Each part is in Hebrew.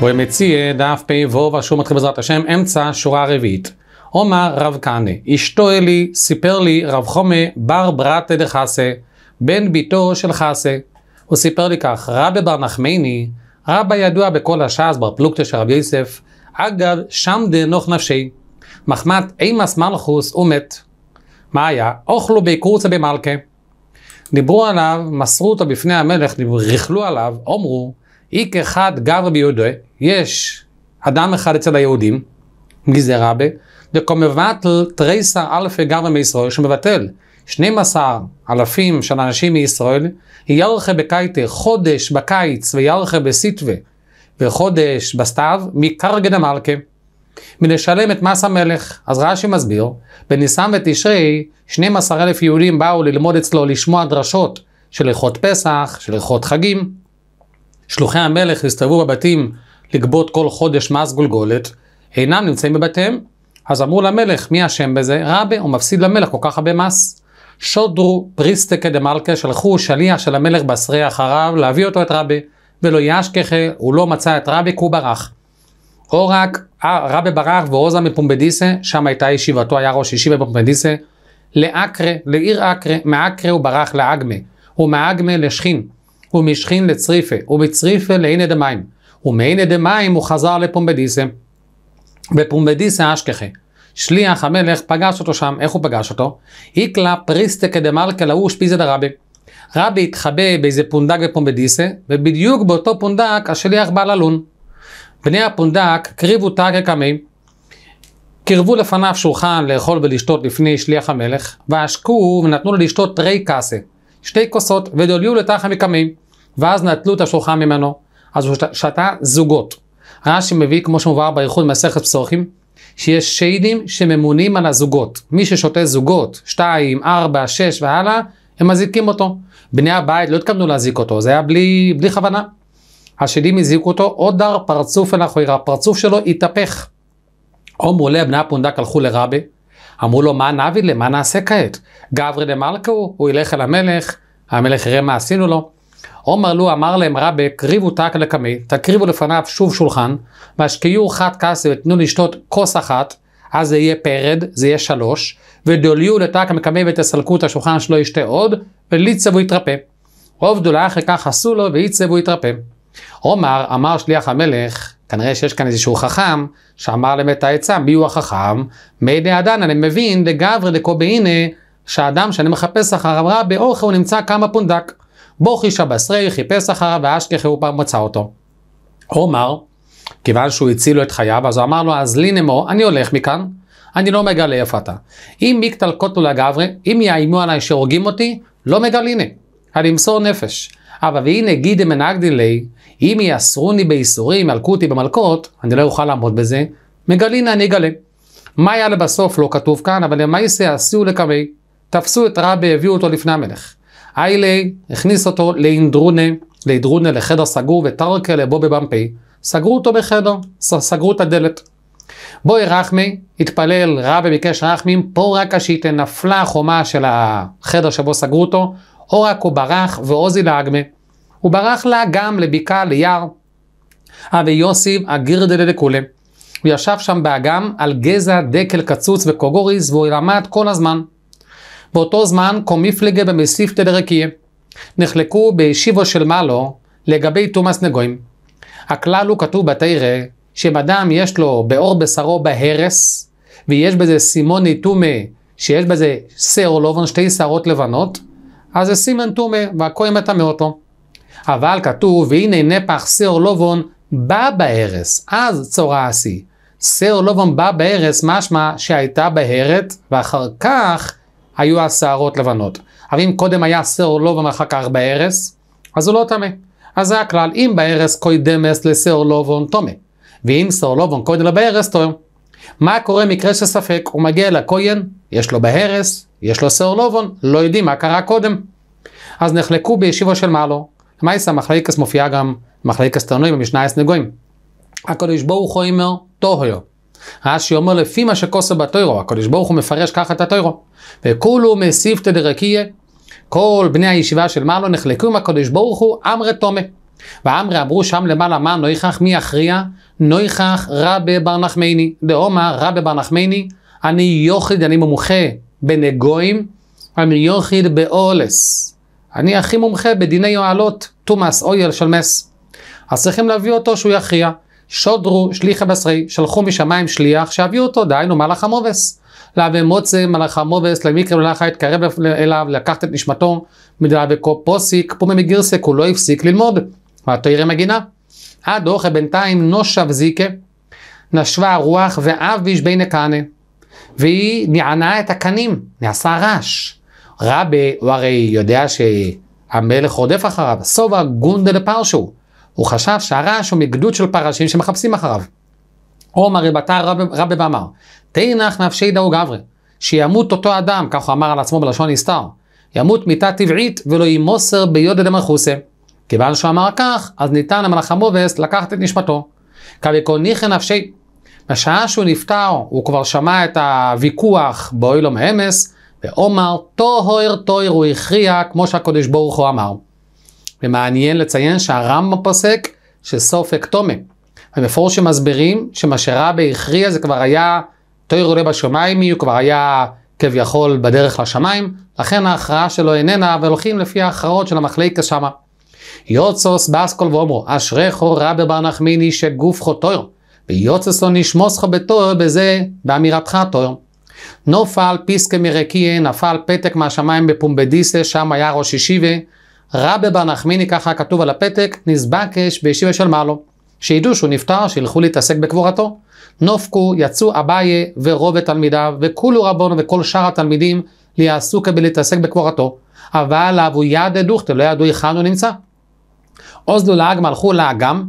בואי מציע דף פ"ו והשיעור מתחיל בעזרת השם, אמצע שורה רביעית. עומר רב קנה, אשתו אלי, סיפר לי רב חומה בר ברטה דחסה, בן ביתו של חסה. הוא סיפר לי כך, רבי בר נחמני, רבא ידוע בכל השעס בר פלוגתא של רבי יוסף, אגב שם דנוך נפשי, מחמת אימס מלכוס הוא מת. מה היה? אוכלו ביקורצה במלכה. דיברו עליו, מסרו אותו בפני המלך, ריכלו עליו, אמרו, איק אחד גבר ביהודה, יש אדם אחד אצל היהודים, גזיר רבה, דקומבטל תריסר אלפי גבר מישראל, שמבטל 12 אלפים של אנשים מישראל, ירחה בקייטה, חודש בקיץ וירחה בסיטווה, וחודש בסתיו, מקרגן המלכה. מלשלם את מס המלך. אז רש"י מסביר, בניסן ותשרי, 12 אלף יהודים באו ללמוד אצלו לשמוע דרשות של הלכות פסח, של הלכות חגים. שלוחי המלך הסתובבו בבתים לגבות כל חודש מס גולגולת, אינם נמצאים בבתיהם, אז אמרו למלך, מי אשם בזה? רבי, הוא מפסיד למלך כל כך הרבה מס. שודרו פריסטקה מלכה, שלחו שליח של המלך בשרי אחריו להביא אותו את רבי, ולא ישכחה, הוא לא מצא את רבי כי הוא ברח. או רק אה, רבי ברח ועוזה מפומבדיסה, שם הייתה ישיבתו, היה ראש ישיבה בפומבדיסה, לאקרה, לעיר אקרה, מאקרה הוא ברח לאגמה, ומאגמה לשכין. ומשכין לצריפה, ובצריפה לעיני דמיים. ומעיני דמיים הוא חזר לפומבדיסה. בפומבדיסה אשכחה. שליח המלך פגש אותו שם, איך הוא פגש אותו? איקלה פריסטה כדמלכה להוא שפיזה דרבי. רבי התחבא באיזה פונדק בפומבדיסה, ובדיוק באותו פונדק השליח בא ללון. בני הפונדק קריבו תא כקמי, קירבו לפניו שולחן לאכול ולשתות לפני שליח המלך, ועשקו ונתנו לו לשתות רי קאסה. שתי כוסות ודוליו לתחם המקמים, ואז נטלו את השולחן ממנו. אז הוא שתה זוגות. רש"י מביא, כמו שמובהר באיחוד מסכת פסוחים, שיש שיידים שממונים על הזוגות. מי ששותה זוגות, שתיים, ארבע, שש והלאה, הם מזיקים אותו. בני הבית לא התכוונו להזיק אותו, זה היה בלי, בלי כוונה. השדים הזיקו אותו, עוד דר פרצוף אל החוירה, הפרצוף שלו התהפך. עומרו לבני הפונדק הלכו לרבה, אמרו לו, מה נביא לי? מה נעשה כעת? גברי דמלכהו, הוא ילך אל המלך, המלך יראה מה עשינו לו. עומר לו אמר להם רבי, קריבו תק לקמי, תקריבו לפניו שוב שולחן, והשקיעו חד כסף ותנו לשתות כוס אחת, אז זה יהיה פרד, זה יהיה שלוש, ודוליו לתק המקמי ותסלקו את השולחן שלא ישתה עוד, וליצב הוא יתרפא. עובדו לאחר כך עשו לו, וייצב הוא יתרפא. עומר אמר שליח המלך, כנראה שיש כאן איזשהו חכם שאמר להם את העצה, מי הוא החכם? מידי הדן, אני מבין לגברי דקובהינה, שהאדם שאני מחפש אחריו רע באורכי הוא נמצא כמה פונדק. בוכי שבשרי חיפש אחריו ואשכחי הוא פעם מצא אותו. עומר, כיוון שהוא הצילו את חייו, אז הוא אמר לו, אז לי נמו, אני הולך מכאן, אני לא מגלה איפה אתה. אם מיקטל קוטלו לגברי, אם יאיימו עליי שהורגים אותי, לא מגליני, אני אמסור נפש. אבל והנה גידי גידם לי, אם יאסרוני בייסורים, ילקו אותי במלקות, אני לא אוכל לעמוד בזה, מגלינה אני אגלה. מה היה לבסוף לא כתוב כאן, אבל למעשה עשו לקמי. תפסו את רבי, הביאו אותו לפני המלך. איילי הכניס אותו לאינדרונה, לאינדרונה לחדר סגור, וטרקה לבו בבמפי. סגרו אותו בחדר, סגרו את הדלת. בואי רחמי, התפלל רבי ביקש רחמי, פה רק השיטה נפלה החומה של החדר שבו סגרו אותו, הוא ברח ועוזי לאגמה. הוא ברח לה גם לבקעה, ליער. אבי יוסיב הגירדלה לכולה. הוא ישב שם באגם על גזע, דקל, קצוץ וקוגוריס, והוא למד כל הזמן. באותו זמן קומיפלגה במסיפתא דרקיה. נחלקו בישיבו של מלו לגבי תומאס נגויים. הכלל הוא כתוב בתרא, שאם אדם יש לו בעור בשרו בהרס, ויש בזה סימון טומא, שיש בזה שאור לובן, שתי שערות לבנות, אז זה סימן טומא, והכהן מטמא אותו. אבל כתוב, והנה נפח שאור לובון בא בארס, אז צורה עשי. שאור לובון בא בארס, משמע שהייתה בהרת, ואחר כך היו השערות לבנות. אבל אם קודם היה שאור לובון אחר כך בארס, אז הוא לא טמא. אז זה הכלל, אם בארס קוידמס לשאור לובון טומא. ואם שאור לובון קוידמס לבארס טומא. מה קורה מקרה של ספק? הוא מגיע לכהן, יש לו בהרס, יש לו שאור לובון, לא יודעים מה קרה קודם. אז נחלקו בישיבו של מעלו. מייסה מחלקס מופיעה גם מחלקס תנועים במשנה הסנגויים. הקדוש ברוך הוא אומר תוהו. רש"י אומר לפי מה שכוסו בתוירו, הקדוש ברוך הוא מפרש ככה את התוירו. וכולו מסיפתא דרקיה, כל בני הישיבה של מעלו נחלקו עם הקדוש ברוך הוא אמרי תומה. ואמרי אמרו שם למעלה מה נויכך מי יכריע נויכך רבי בר נחמני, דאומר רבי בר נחמני, אני יוכיד, אני מומחה בנגויים, אני יוכיד באולס. אני הכי מומחה בדיני יועלות, תומאס, אויל של מס. אז צריכים להביא אותו שהוא יכריע. שודרו שליחי בשרי, שלחו משמיים שליח, שיביאו אותו, דהיינו מלאך המובס. להווה מוצא מלאך המובס, למיקרא מלאך התקרב אליו, לקחת את נשמתו, מדלבי פוסיק, פומי מגירסק, הוא לא הפסיק ללמוד. והתוירה מגינה. עד אוכל בינתיים נושב זיקה, נשבה הרוח ואביש ביש בינה והיא נענה את הקנים, נעשה רעש. רבי, הוא הרי יודע שהמלך רודף אחריו, סובה גונדה לפרשו. הוא חשב שהרעש הוא מגדוד של פרשים שמחפשים אחריו. עומר ריבתה רבי ואמר, תנח נפשי דאו גברי, שימות אותו אדם, כך הוא אמר על עצמו בלשון נסתר, ימות מיתה טבעית ולא ימוסר ביודא דמלכוסה. כיוון שהוא אמר כך, אז ניתן למלאך המובס לקחת את נשמתו. כביקו ניחא נפשי. בשעה שהוא נפטר, הוא כבר שמע את הוויכוח באוילום האמס, ואומר, טוהר טוהר הוא הכריע, כמו שהקדוש ברוך הוא אמר. ומעניין לציין שהרמב"ם פוסק שסופק תומה. המפורשים מסבירים שמה שרבי הכריע זה כבר היה תוהר עולה בשמיים, הוא כבר היה כביכול בדרך לשמיים, לכן ההכרעה שלו איננה, והולכים לפי ההכרעות של המחלקה שמה. יוצוס באסקול ואומרו, אשריכו רבי בר נחמיני שגוף שגופכו טוירם, ויוצסו לא נשמוסכו בטויר, בזה באמירתך טוירם. נופל פיסקה מרקיע, נפל פתק מהשמיים בפומבדיסה, שם היה ראש ישיבה. רבי בר נחמיני, ככה כתוב על הפתק, נזבקש בישיבה של מעלו. שידעו שהוא נפטר, שילכו להתעסק בקבורתו. נופקו, יצאו אביי ורוב תלמידיו, וכולו רבון וכל שאר התלמידים, ליעסוקה בלהתעסק בקבורתו. אבל אבו ידא דוכתא, לא ידעו היכן הוא נמצא. אוזלו לאגם הלכו לאגם,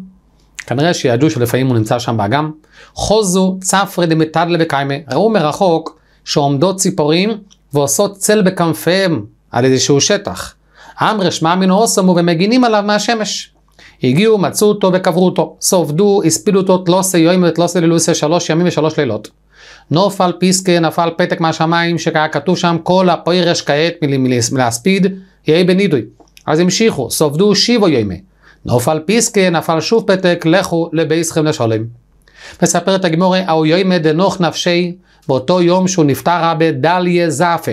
כנראה שידעו שלפעמים הוא נמצא שם באגם. חוזו צפרי דמתדלה בקיימה, ראו מרחוק שעומדות ציפורים ועושות צל בכנפיהם על איזשהו שטח. אמרש מאמינו אוסמו ומגינים עליו מהשמש. הגיעו, מצאו אותו וקברו אותו. סעובדו, הספילו אותו תלוסי יוימו ותלוסי לילוסי שלוש ימים ושלוש לילות. נופל פיסקי, נפל פתק מהשמיים, שהיה כתוב שם כל הפרש כעת מלהספיד, יהי בנידוי. אז המשיכו, סופדו שיבו ימי. נופל פיסקי, נפל שוב פתק, לכו לבייסכם לשלם. מספרת הגמורה, האו ימי דנוך נפשי, באותו יום שהוא נפטר רבי דליה זעפה.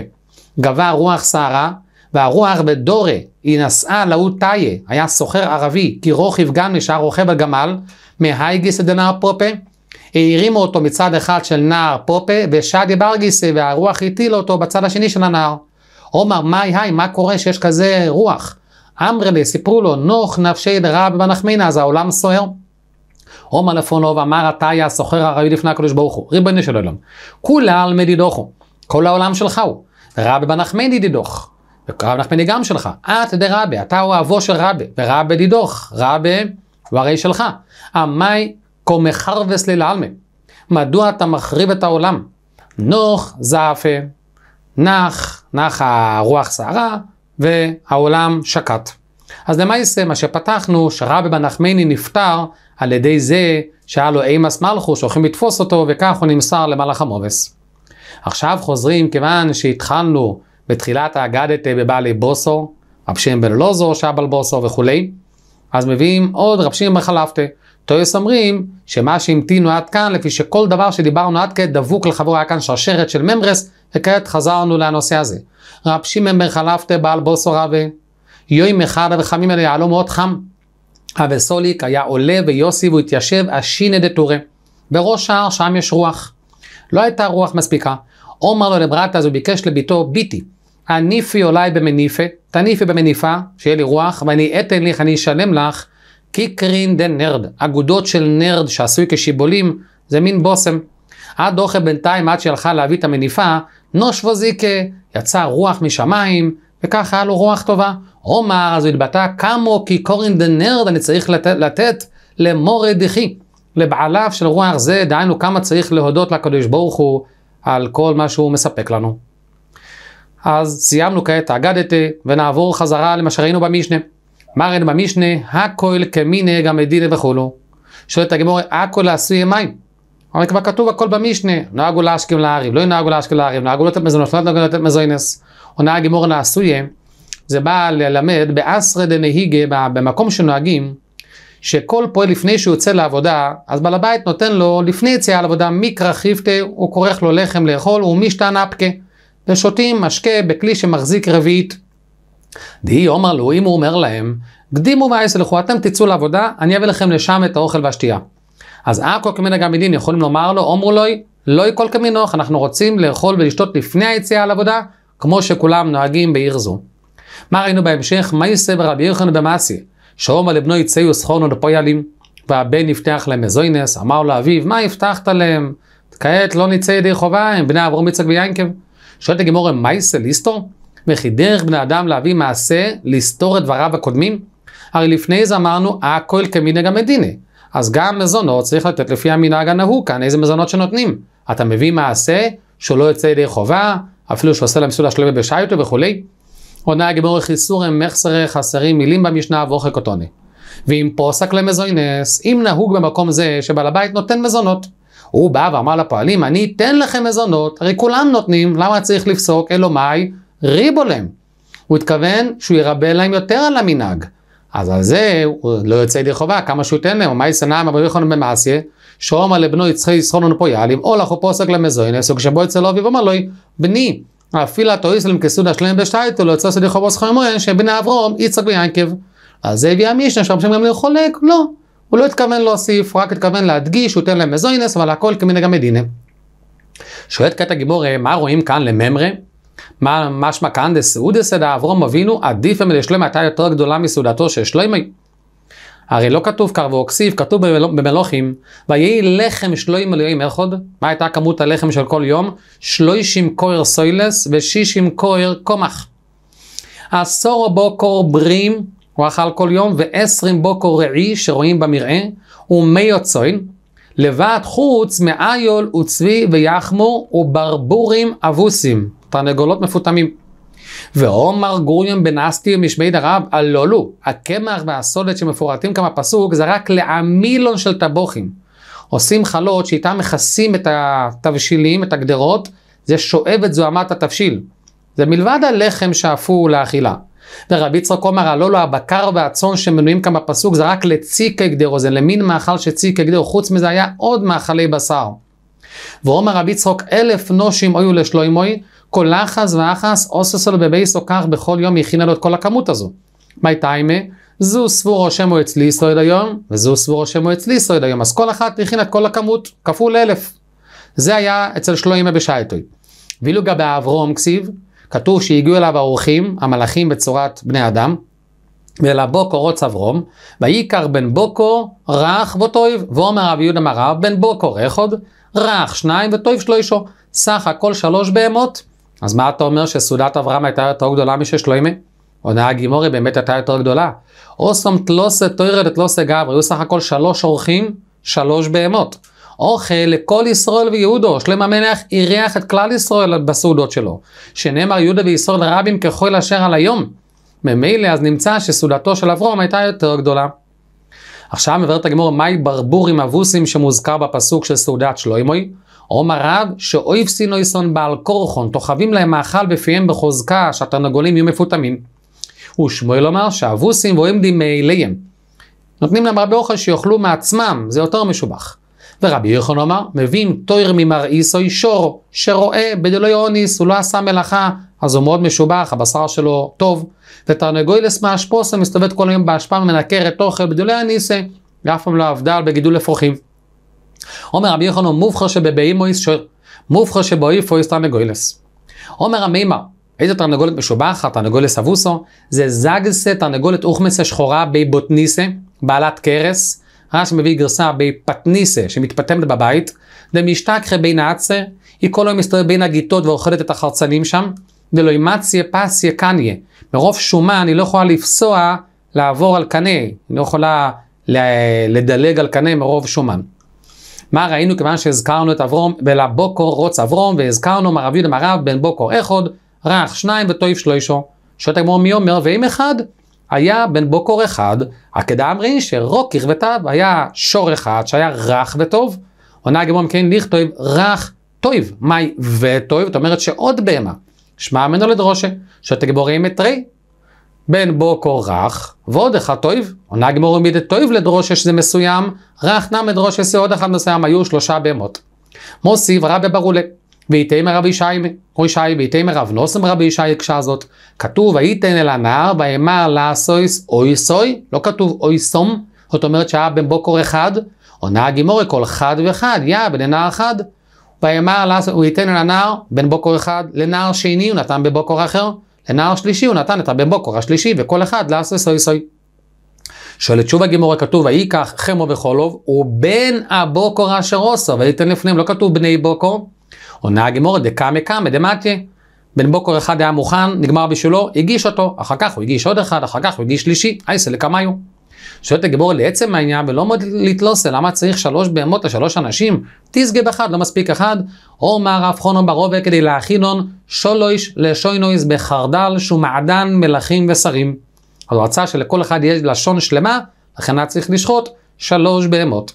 גבה רוח סערה, והרוח בדורי, היא נשאה להוא טיה, היה סוחר ערבי, כי רוכב גם נשאר רוכב הגמל, מהייגיסא דנער פופה. הערימו אותו מצד אחד של נער פופה, ושדיה ברגיסי, והרוח הטילה אותו בצד השני של הנער. עומר, מה היי, מה קורה שיש כזה רוח? אמרלה, סיפרו לו, נוח נפשי דרב בנחמינה, אז העולם סוער. עומר לפונוב אמר היה הסוחר הראוי לפני הקדוש ברוך הוא, ריבוני של עולם. כולה על מדידוכו, כל העולם שלך הוא. רבי בנחמי דידוך, ורבי נחמי גם שלך. את דרבי, אתה הוא אבו של רבי, ורבי דידוך, רבי הוא הרי שלך. עמי כה מחרבס ללעלמה. מדוע אתה מחריב את העולם? נוח זעפה, נח, נח הרוח סערה, והעולם שקט. אז למעשה מה שפתחנו, שרבי בנחמיני נפטר על ידי זה שהיה לו אימס מלכוס הולכים לתפוס אותו וכך הוא נמסר למלאך המובס. עכשיו חוזרים כיוון שהתחלנו בתחילת האגדת בבעלי בוסו, רב שם בן לוזו שהיה בל בוסו וכולי, אז מביאים עוד רב שם בחלפתה. טויס אומרים שמה שהמתינו עד כאן, לפי שכל דבר שדיברנו עד כעת דבוק לחבור, היה כאן שרשרת של ממרס וכעת חזרנו לנושא הזה. רב שמעון בן חלפתא בעל בוסו רבי, יום אחד וחמים אלה יעלו מאוד חם. אבי סוליק היה עולה ויוסי והוא התיישב אשינא דתורי. בראש שער שם יש רוח. לא הייתה רוח מספיקה. עומר לו לברטה אז הוא ביקש לביתו ביתי. הניפי אולי במניפה, תניפי במניפה, שיהיה לי רוח, ואני אתן לך, אני אשלם לך, קיקרין דה נרד, אגודות של נרד שעשוי כשיבולים, זה מין בושם. עד אוכל בינתיים, עד שהלכה להביא את המניפה, נוש וזיקה, יצא רוח משמיים, וכך היה לו רוח טובה. עומר, אז הוא התבטא, כמו כי קורין דנרד, אני צריך לתת, לתת למורה דחי, לבעליו של רוח זה, דהיינו כמה צריך להודות לקדוש ברוך הוא על כל מה שהוא מספק לנו. אז סיימנו כעת אגדתי, ונעבור חזרה למה שראינו במשנה. מה ראינו במשנה? הכל כמיני גם מדינא וכולו. שואלת הגמור, הכל עשוי מים. אבל כבר כתוב הכל במשנה, נהגו להשכים להרים, לא נהגו להשכים להרים, נהגו לא לתת מזונות, לא נהגו לתת מזוינס, או נהג אמור נעשויה, זה בא ללמד באסרא דנהיגה, במקום שנוהגים, שכל פועל לפני שהוא יוצא לעבודה, אז בעל הבית נותן לו לפני יציאה לעבודה מקרא חיפטה, הוא כורך לו לחם לאכול, ומשתן נפקה, ושותים משקה בכלי שמחזיק רביעית. דהי אומר לו, אם הוא אומר להם, קדימו מעשה לכו, אתם תצאו לעבודה, אני אביא לכם לשם את האוכל והשתייה. אז עכו אה, גם מדין יכולים לומר לו, אומרו לו, לא כל כמינוך, אנחנו רוצים לאכול ולשתות לפני היציאה לעבודה, כמו שכולם נוהגים בעיר זו. מה ראינו בהמשך? מה יעשה ברבי יוחנן במעשי? שאומר לבנו יצאו סחורנו לפוילים, והבן יפתח להם מזוינס, אמר לו אביו, מה הבטחת להם? כעת לא נצא ידי חובה הם בני אברום יצג ויינקב. שואלת הגמור, מה מייסה ליסטור? וכי דרך בני אדם להביא מעשה, לסתור את דבריו הקודמים? הרי לפני זה אמרנו, הכל אה, כמנהג המדינה. אז גם מזונות צריך לתת לפי המנהג הנהוג כאן, איזה מזונות שנותנים. אתה מביא מעשה שהוא לא יוצא ידי חובה, אפילו שהוא עושה להם סעודה שלמה בשייטו וכולי. עונה הגמור חיסורם מחסרי חסרים מילים במשנה ואוכל קוטוני. ואם פוסק למזוינס, אם נהוג במקום זה שבעל הבית נותן מזונות. הוא בא ואמר לפועלים, אני אתן לכם מזונות, הרי כולם נותנים, למה צריך לפסוק אלו אלומי ריבולם? הוא התכוון שהוא ירבה להם יותר על המנהג. אז על זה הוא לא יוצא ידי חובה, כמה שהוא ייתן להם, מה יסנם אבי יוחנן במעשיה, שאומר לבנו יצחי יסחון פה יעלים, או לך פוסק שבו יצא לו אביו אמר לו, בני, אפילו תויסלם כסודה שלהם בשטייטו, לא יוצא ידי חובה זכוי מוין, שבני אברום יצחק ויינקב. על זה הביא המשנה, שם גם לחולק, לא, הוא לא התכוון להוסיף, רק התכוון להדגיש, שהוא ייתן להם מזוינס, אבל הכל כמנהג המדינה. שואלת כעת הגיבור, מה רואים כאן לממרה? מה משמע כאן דסעודה סדא אברום אבינו עדיף עדיפה מלשלמה הייתה יותר גדולה מסעודתו של שלוימי. הרי לא כתוב קר ואוכסיף, כתוב במלוכים, ויהי לחם שלוים אלוהים ארחוד, מה הייתה כמות הלחם של כל יום? שלושים קויר סוילס ושישים קויר קומח. עשור בוקור ברים הוא אכל כל יום, ועשרים בוקור רעי שרואים במרעה, ומי יוצוין, לבד חוץ מאיול וצבי ויחמור וברבורים אבוסים. תרנגולות מפותמים. ועומר גוריון בן אסתיר משמי דרב, הלא לו, הקמח והסולת שמפורטים כמה פסוק, זה רק לעמילון של טבוחים. עושים חלות שאיתם מכסים את התבשילים, את הגדרות, זה שואב את זוהמת התבשיל. זה מלבד הלחם שאפו לאכילה. ורבי יצחק אומר, הלא לו הבקר והצאן שמנויים כאן בפסוק זה רק לציק הגדר אוזן, למין מאכל שציק הגדר, חוץ מזה היה עוד מאכלי בשר. ואומר רבי יצחוק, אלף נושים היו לשלוימוי, כל לחס ואחס עושה לו או כך בכל יום הכינה לו את כל הכמות הזו. מה תיימה? זו סבור השמו אצלי ישראל היום, וזו סבור השמו אצלי ישראל היום. אז כל אחת הכינה את כל הכמות, כפול אלף. זה היה אצל שלו שלוימה בשייטוי. ואילו גם באברום כסיב, כתוב שהגיעו אליו האורחים, המלאכים בצורת בני אדם, ולבוקו רוץ אברום, ואיכר בן בוקו רך וטויב, ואומר רבי יהודה מרב, בן בוקו רכוד, רך שניים וטויב שלו אישו. סך הכל שלוש בהמות. אז מה אתה אומר שסעודת אברהם הייתה יותר גדולה מששלוימה? עונה הגימורי באמת הייתה יותר גדולה. אוסם תלוסה לא תוירד תלוסה לא גברי, היו סך הכל שלוש אורחים, שלוש בהמות. אוכל לכל ישראל ויהודו, שלם המלך אירח את כלל ישראל בסעודות שלו. שנאמר יהודה וישראל רבים ככל אשר על היום. ממילא אז נמצא שסעודתו של אברום הייתה יותר גדולה. עכשיו מברת הגמור מהי ברבור עם אבוסים שמוזכר בפסוק של סעודת שלוימוי. עומר רב שאויב סינויסון בעל כורחון, תוכבים להם מאכל בפיהם בחוזקה, שהתרנגולים יהיו מפותמים. ושמואל אומר שאבוסים דימי ליהם. נותנים להם הרבה אוכל שיאכלו מעצמם, זה יותר משובח. ורבי יוחנן אומר, מבין תויר ממראיסוי שור, שרואה בדלוי אוניס, הוא לא עשה מלאכה, אז הוא מאוד משובח, הבשר שלו טוב. ותרנגוילס מאשפוסה מסתובבת כל היום באשפה, ומנקרת אוכל בדלוי אוניסה, ואף פעם לא עבדה על בגידול אפרוחים. אומר רבי יוחנן מובחר שבבהימויס שור, מובכה שבאיפויס תרנגוילס. אומר המימה, איזה תרנגולת משובחת, תרנגולס אבוסו, זה זגסה תרנגולת אוכמסה שחורה בי בוטניסה, בעלת קרס, רש מביא גרסה בי פטניסה שמתפטמת בבית, דמשתכחה בין האצה, היא כל היום מסתובבת בין הגיטות ואוכלת את החרצנים שם, דלוי מציה פסיה קניה, מרוב שומה אני לא יכולה לפסוע לעבור על קנה, אני לא יכולה לדלג על קנה מרוב שומן. מה ראינו כיוון שהזכרנו את אברום, ולבוקור רוץ אברום, והזכרנו מרבי למרב בן בוקור אחד, רך שניים וטויף שלושו. שואלת הגמור מי אומר, ואם אחד? היה בן בוקור אחד, עקדה אמרי שרוק וטב היה שור אחד שהיה רך וטוב. עונה הגמור מכן לכתוב רך טויב, מאי וטויב, זאת אומרת שעוד בהמה. שמע ממנו לדרושה, שואלת הגמור אם רי, בין בו כה רך, ועוד אחד תויב, עונה גמור מידי תויב לדרושש זה מסוים, רך נם לדרושש זה עוד אחד מסוים, היו שלושה בהמות. מוסיף רבי ברולה, ויתאמר רבי ישי, ויתאמר רב נוסם רבי ישי הקשה זאת, כתוב ויתן אל הנער ואמר סויס אוי סוי, לא כתוב אוי סום, זאת אומרת שהיה בן בוקר אחד, עונה הגימורי כל חד וחד, יא בן נער אחד. ויאמר לעשויס, הוא ייתן אל הנער בן בוקר אחד, לנער שני הוא נתן בבוקר אחר. לנער שלישי הוא נתן את הבן בוקר השלישי, וכל אחד לעשה סוי סוי. שואלת שוב הגימורה, כתוב, כך חמו וחולוב, הוא בן הבוקר אשר עושה, וייתן לפנים, לא כתוב בני בוקר. עונה הגימורה, דקאמה קאמה דמתיה. בן בוקר אחד היה מוכן, נגמר בשבילו, הגיש אותו, אחר כך הוא הגיש עוד אחד, אחר כך הוא הגיש שלישי, אייסה לקמיו. שואלת הגיבור לעצם העניין ולא מאוד לתלוס, למה צריך שלוש בהמות לשלוש אנשים? תשגב אחד, לא מספיק אחד. אומר רב חונו ברובה כדי להכינון שולויש לשוינויז בחרדל שהוא מעדן מלכים ושרים. אז הוא רצה שלכל אחד יש לשון שלמה, לכן היה צריך לשחוט שלוש בהמות.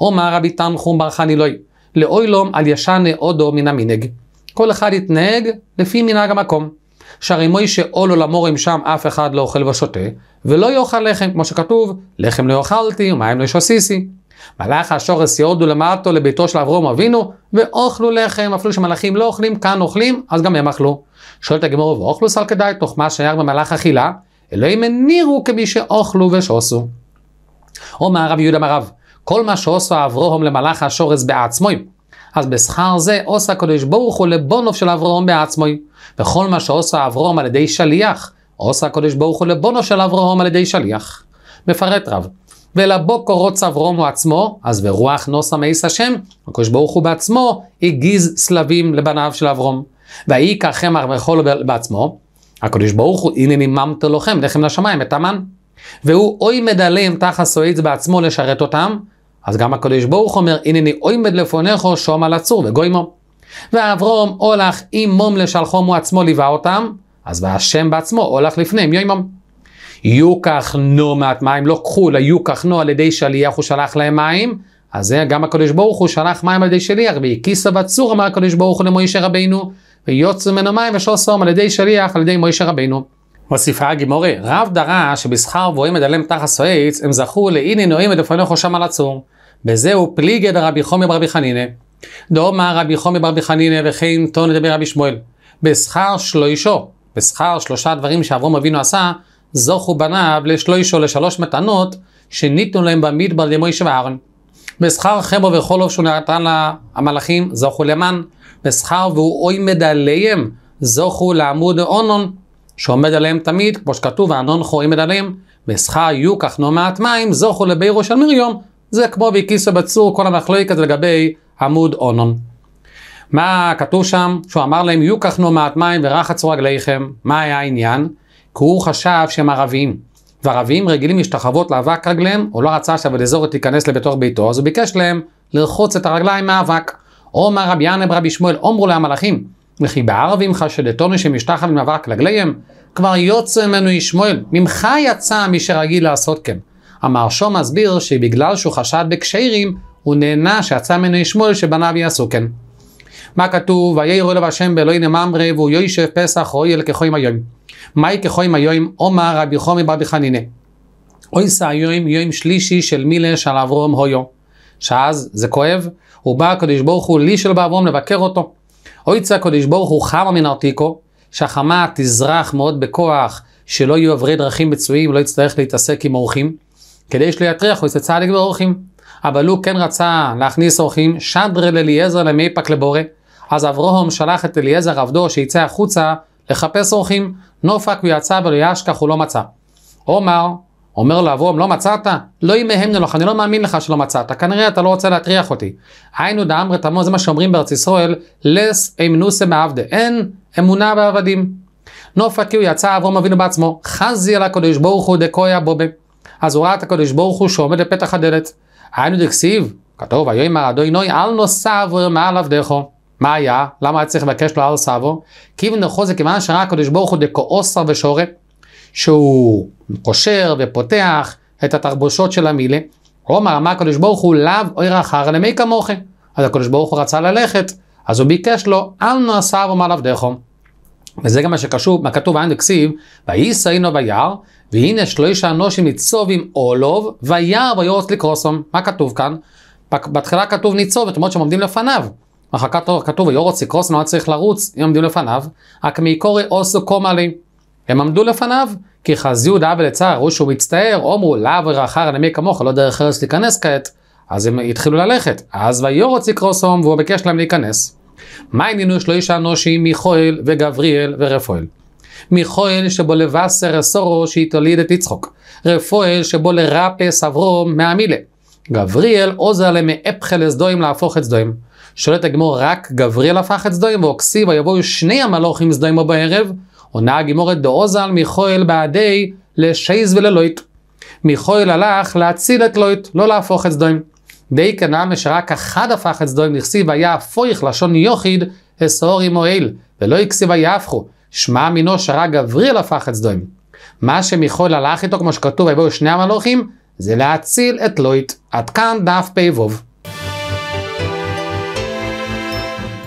אומר רבי תנחום בר חנילוי, לאוי לום על ישן עודו מן המנהג. כל אחד יתנהג לפי מנהג המקום. שהרי מוישה עול עולמו אם שם אף אחד לא אוכל ושותה, ולא יאכל לחם, כמו שכתוב, לחם לא אכלתי ומים לא שסיסי. מלאך השורס יורדו למטו לביתו של אברום אבינו, ואוכלו לחם, אפילו שמלאכים לא אוכלים, כאן אוכלים, אז גם הם אכלו. שואלת הגמור, ואוכלו סל כדאי, תוך מה שהיה במלאך אכילה, אלוהים הנירו כמי שאוכלו ושוסו. אומר הרב יהודה מרב, כל מה שעושה אברום למלאך השורס בעצמוי, אז בשכר זה עושה הקדוש ברוך הוא לבונוף של אברום בעצמוי. וכל מה שעושה אברום על ידי שליח, עושה הקדוש ברוך הוא לבונו של אברום על ידי שליח. מפרט רב. ולבוקו רוץ אברום הוא עצמו, אז ורוח נוסה מעיס השם, הקדוש ברוך הוא בעצמו הגיז סלבים לבניו של אברום. ויהי כחמר מחול בעצמו, הקדוש ברוך הוא הנה נממת לכם לחם לשמיים את המן. והוא אוי מדלם תחת סועיץ בעצמו לשרת אותם, אז גם הקדוש ברוך אומר הנני אוי מדלפונך שום על הצור וגוימו. ואברום הולך עם מום לשלחום הוא עצמו ליווה אותם, אז והשם בעצמו הולך לפניהם יוימם. יוקח נו מעט מים, לא קחו, אלא יוקח נו על ידי שליח הוא שלח להם מים, אז זה גם הקדוש ברוך הוא שלח מים על ידי שליח, והקיסה בצור אמר הקדוש ברוך הוא למוישה רבינו, ויוצא ממנו מים ושוסום על ידי שליח, על ידי מוישה רבינו. מוסיפה הגימורי, רב דרש שבשכר ובואים מדלם תחת סועץ, הם זכו לאיני נועים ולפניך שם על הצור. בזהו פליגי דרבי חומי ברבי חנינא. דאמר רבי חומי בר בחנינא וכן טון לדבר רבי שמואל. בשכר שלוישו, בשכר שלושה דברים שאברום אבינו עשה, זוכו בניו לשלוישו לשלוש מתנות שניתנו להם במדבר למוישה ואהרון. בשכר חמו וחולוב שהוא נתן למלאכים זוכו למן, בשכר והוא עומד עליהם זוכו לעמוד אונון שעומד עליהם תמיד, כמו שכתוב, ואנון חו עומד עליהם, בשכר יהיו כך נו מעט מים זוכו לבירו של מריום, זה כמו והכיסו בצור כל המחלוקת לגבי עמוד אונון. מה כתוב שם? שהוא אמר להם, יהיו כחנו מעט מים ורחצו רגליכם. מה היה העניין? כי הוא חשב שהם ערבים. וערבים רגילים להשתחוות לאבק רגליהם, הוא לא רצה שהבדזורת תיכנס לבתוך ביתו, אז הוא ביקש להם לרחוץ את הרגליים מהאבק. עומר רבי ינב רבי שמואל, אומרו למלאכים, וכי בערבים חשדתונו עם אבק רגליהם, כבר יוצא ממנו ישמעאל, ממך יצא מי שרגיל לעשות כן. המרשום מסביר שבגלל שהוא חשד בקשיירים, הוא נהנה שעצה ממנו ישמואל שבניו יעשו כן. מה כתוב? ויהי אלוהים השם באלוהי נממרי והוא יושב פסח אוי אל כחוים היום. מהי כחוים היום? אומר רבי חומי ברבי חנינא. אוי שא היום יום שלישי של מילה של אברום הויו. שאז זה כואב, הוא בא הקדוש ברוך הוא לי של באברום לבקר אותו. אוי צא הקדוש ברוך הוא חמה מן ארתיקו, שהחמה תזרח מאוד בכוח, שלא יהיו עברי דרכים מצויים, לא יצטרך להתעסק עם אורחים. כדי שלא יטריח, הוא יצא צדיק באורחים. אבל הוא כן רצה להכניס אורחים, שדרל לאליעזר למייפק לבורא. אז אברהם שלח את אליעזר עבדו שיצא החוצה לחפש אורחים. נופק ויצא ולא ישכח הוא לא מצא. עומר אומר לו אברהם לא מצאת? לא ימהמנו לך, אני לא מאמין לך שלא מצאת, כנראה אתה לא רוצה להטריח אותי. היינו דאמרי תמו, זה מה שאומרים בארץ ישראל, לס אמנוסה מעבדה, אין אמונה בעבדים. נופק הוא יצא אברהם אבינו בעצמו, חזי על הקדוש ברוך הוא דקויה בובה. אז הוא ראה את הקדוש ברוך הוא שעומד לפתח הדלת. היינו דכסיב, כתוב, ויאמר אדוני אל נוסעו מעל עבדךו. מה היה? למה היה צריך לבקש לו אל סבו? כי אם נכון זה כיוון שראה הקדוש ברוך הוא דכאוסר ושורה, שהוא קושר ופותח את התרבושות של המילה. כלומר, אמר הקדוש ברוך הוא, לאו אויר אחר למי כמוכם. אז הקדוש ברוך הוא רצה ללכת, אז הוא ביקש לו, אל נעשה מעל עבדכם. וזה גם מה שקשור, מה כתוב היינו דכסיב, וכסיב, ויישאינו ביער, והנה שלושה אנושים ניצובים אולוב, ויער ויורץ לקרוסום. מה כתוב כאן? בתחילה כתוב ניצוב, זאת אומרת שהם עומדים לפניו. אחר כך כתוב ויורץ לקרוסום, לא צריך לרוץ, הם עומדים לפניו. רק מעיקורי אוסו קומלי. הם עמדו לפניו, כי חזיו דאב ולצער, ראו שהוא מצטער, אמרו לאו ורחר נמי כמוך, לא דרך ארץ להיכנס כעת. אז הם התחילו ללכת. אז ויורץ לקרוסום, והוא ביקש להם להיכנס. מה עניינו שלושה אנושים מיכואל וגבריאל ורפואל? מיכואל שבו לבשר אסורו שהתוליד את יצחוק, רפואל שבו לרפס עברו מהמילה, גבריאל עוזר למאפחל לסדויים להפוך את סדויים. שואלת הגמור רק גבריאל הפך את סדויים והוקסיבה יבואו שני המלוכים בו בערב, עונה הגימורת דאוזל מיכואל בעדי לשייז וללויט. מיכואל הלך להציל את לויט, לא להפוך את סדויים. די כנע שרק אחד הפך את סדויים לכסיב היה הפויך לשון יוחיד אסור עמו אל, ולא הכסיב יהפכו, שמע מינו שרה גבריאל הפך את סדום. מה שמיכול הלך איתו, כמו שכתוב, היו שני המלוכים, זה להציל את לויט. עד כאן דף פ"ו.